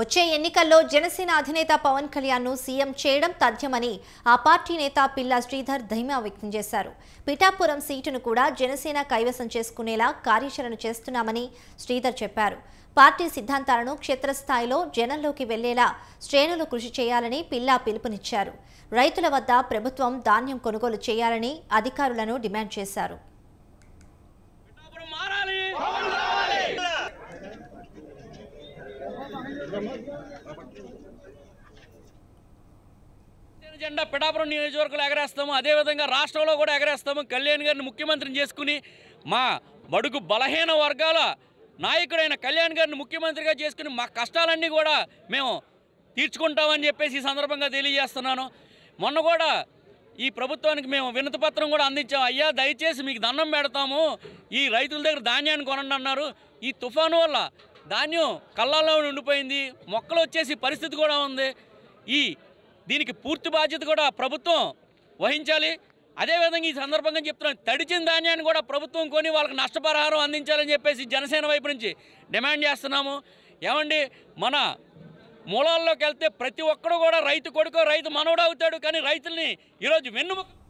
వచ్చే ఎన్నికల్లో జనసేన అధినేత పవన్ కళ్యాణ్ను సీఎం చేయడం తథ్యమని ఆ పార్టీ నేత పిల్ల శ్రీధర్ ధైమా వ్యక్తం చేశారు పిఠాపురం సీటును కూడా జనసేన కైవసం చేసుకునేలా కార్యాచరణ చేస్తున్నామని శ్రీధర్ చెప్పారు పార్టీ సిద్ధాంతాలను క్షేత్రస్థాయిలో జనంలోకి వెళ్లేలా శ్రేణులు కృషి చేయాలని పిల్లా పిలుపునిచ్చారు రైతుల వద్ద ప్రభుత్వం ధాన్యం కొనుగోలు చేయాలని అధికారులను డిమాండ్ చేశారు జెండా పిఠాపురం నియోజకవర్గంలో ఎగరేస్తాము అదేవిధంగా రాష్ట్రంలో కూడా ఎగరేస్తాము కళ్యాణ్ గారిని ముఖ్యమంత్రిని చేసుకుని మా బడుగు బలహీన వర్గాల నాయకుడైన కళ్యాణ్ గారిని ముఖ్యమంత్రిగా చేసుకుని మా కష్టాలన్నీ కూడా మేము తీర్చుకుంటామని చెప్పేసి ఈ సందర్భంగా తెలియజేస్తున్నాను మొన్న కూడా ఈ ప్రభుత్వానికి మేము వినతిపత్రం కూడా అందించాం అయ్యా దయచేసి మీకు దండం పెడతాము ఈ రైతుల దగ్గర ధాన్యాన్ని కొనండి అన్నారు ఈ తుఫాను వల్ల ధాన్యం కళ్ళల్లో ఉండిపోయింది మొక్కలు వచ్చేసి పరిస్థితి కూడా ఉంది ఈ దీనికి పూర్తి బాధ్యత కూడా ప్రభుత్వం వహించాలి అదేవిధంగా ఈ సందర్భంగా చెప్తున్నాను తడిచిన ధాన్యాన్ని కూడా ప్రభుత్వం కొని వాళ్ళకి నష్టపరిహారం అందించాలని చెప్పేసి జనసేన వైపు నుంచి డిమాండ్ చేస్తున్నాము ఏమండి మన మూలాల్లోకి వెళ్తే ప్రతి ఒక్కడు కూడా రైతు కొడుకో రైతు మనవడు అవుతాడు కానీ రైతుల్ని ఈరోజు వెన్నుముక